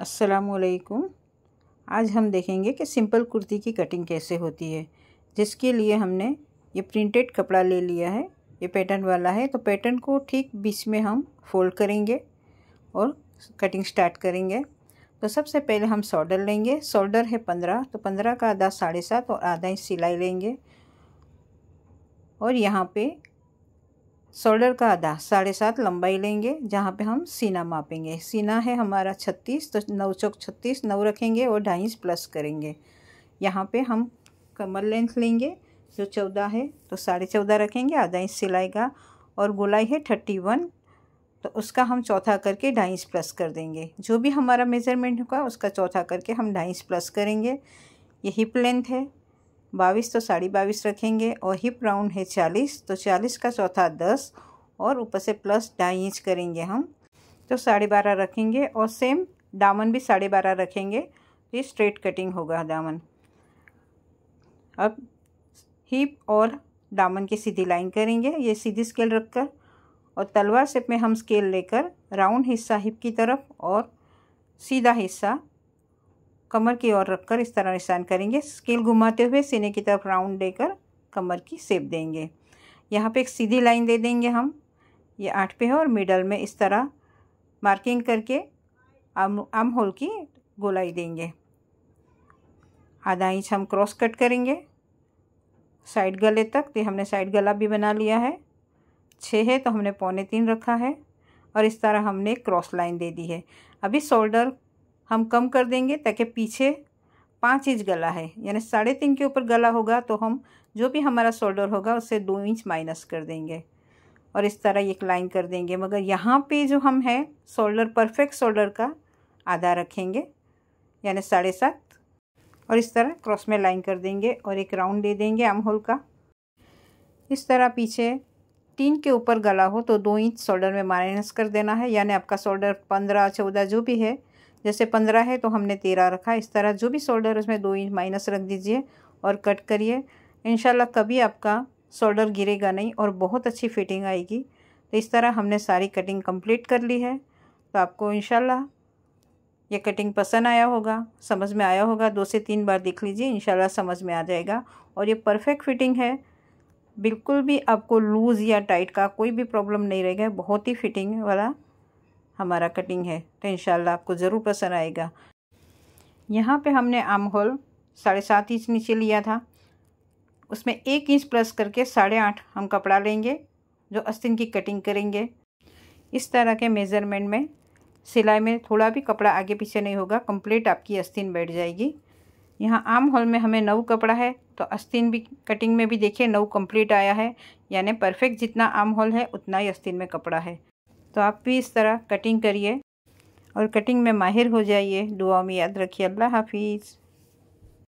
असलकुम आज हम देखेंगे कि सिंपल कुर्ती की कटिंग कैसे होती है जिसके लिए हमने ये प्रिंटेड कपड़ा ले लिया है ये पैटर्न वाला है तो पैटर्न को ठीक बीच में हम फोल्ड करेंगे और कटिंग स्टार्ट करेंगे तो सबसे पहले हम शोल्डर लेंगे शोल्डर है पंद्रह तो पंद्रह का आधा साढ़े सात और आधा इंच सिलाई लेंगे और यहाँ पे शोल्डर का आधा साढ़े सात लंबाई लेंगे जहाँ पे हम सीना मापेंगे सीना है हमारा छत्तीस तो नौ चौक छत्तीस नौ रखेंगे और ढाई प्लस करेंगे यहाँ पे हम कमर लेंथ लेंगे जो चौदह है तो साढ़े चौदह रखेंगे आधा इंच सिलाई का और गोलाई है थर्टी वन तो उसका हम चौथा करके ढाई इंच प्लस कर देंगे जो भी हमारा मेज़रमेंट होगा उसका चौथा करके हम ढाई इंच प्लस करेंगे ये हिप लेंथ है बाईस तो साढ़े बाईस रखेंगे और हिप राउंड है चालीस तो चालीस का चौथा दस और ऊपर से प्लस ढाई इंच करेंगे हम तो साढ़े बारह रखेंगे और सेम दामन भी साढ़े बारह रखेंगे तो ये स्ट्रेट कटिंग होगा दामन अब हिप और दामन की सीधी लाइन करेंगे ये सीधी स्केल रखकर और तलवार सेप में हम स्केल लेकर राउंड हिस्सा हिप की तरफ और सीधा हिस्सा कमर की ओर रखकर इस तरह निशान करेंगे स्केल घुमाते हुए सीने की तरफ राउंड देकर कमर की सेप देंगे यहाँ पे एक सीधी लाइन दे देंगे हम ये आठ पे है और मिडल में इस तरह मार्किंग करके आम आम होल की गोलाई देंगे आधा इंच हम क्रॉस कट करेंगे साइड गले तक तो हमने साइड गला भी बना लिया है छः है तो हमने पौने तीन रखा है और इस तरह हमने क्रॉस लाइन दे दी है अभी शोल्डर हम कम कर देंगे ताकि पीछे पाँच इंच गला है यानी साढ़े तीन के ऊपर गला होगा तो हम जो भी हमारा शोल्डर होगा उससे दो इंच माइनस कर देंगे और इस तरह एक लाइन कर देंगे मगर यहाँ पे जो हम है शोल्डर परफेक्ट शोल्डर का आधा रखेंगे यानी साढ़े सात और इस तरह क्रॉस में लाइन कर देंगे और एक राउंड दे देंगे आम होल का इस तरह पीछे तीन के ऊपर गला हो तो दो इंच शोल्डर में माइनस कर देना है यानी आपका शोल्डर पंद्रह चौदह जो भी है जैसे पंद्रह है तो हमने तेरह रखा इस तरह जो भी शोल्डर उसमें दो इंच माइनस रख दीजिए और कट करिए इन कभी आपका शोल्डर गिरेगा नहीं और बहुत अच्छी फिटिंग आएगी तो इस तरह हमने सारी कटिंग कंप्लीट कर ली है तो आपको इन ये कटिंग पसंद आया होगा समझ में आया होगा दो से तीन बार देख लीजिए इन समझ में आ जाएगा और ये परफेक्ट फिटिंग है बिल्कुल भी आपको लूज़ या टाइट का कोई भी प्रॉब्लम नहीं रहेगा बहुत ही फिटिंग वाला हमारा कटिंग है तो इन आपको ज़रूर पसंद आएगा यहाँ पे हमने आम होल साढ़े सात इंच नीचे लिया था उसमें एक इंच प्लस करके साढ़े आठ हम कपड़ा लेंगे जो अस्तिन की कटिंग करेंगे इस तरह के मेज़रमेंट में सिलाई में थोड़ा भी कपड़ा आगे पीछे नहीं होगा कंप्लीट आपकी अस्तिन बैठ जाएगी यहाँ आम हॉल में हमें नौ कपड़ा है तो अस्तिन भी कटिंग में भी देखिए नौ कंप्लीट आया है यानी परफेक्ट जितना आम हॉल है उतना ही अस्तिन में कपड़ा है तो आप भी इस तरह कटिंग करिए और कटिंग में माहिर हो जाइए दुआ में याद रखिए अल्लाह हाफिज़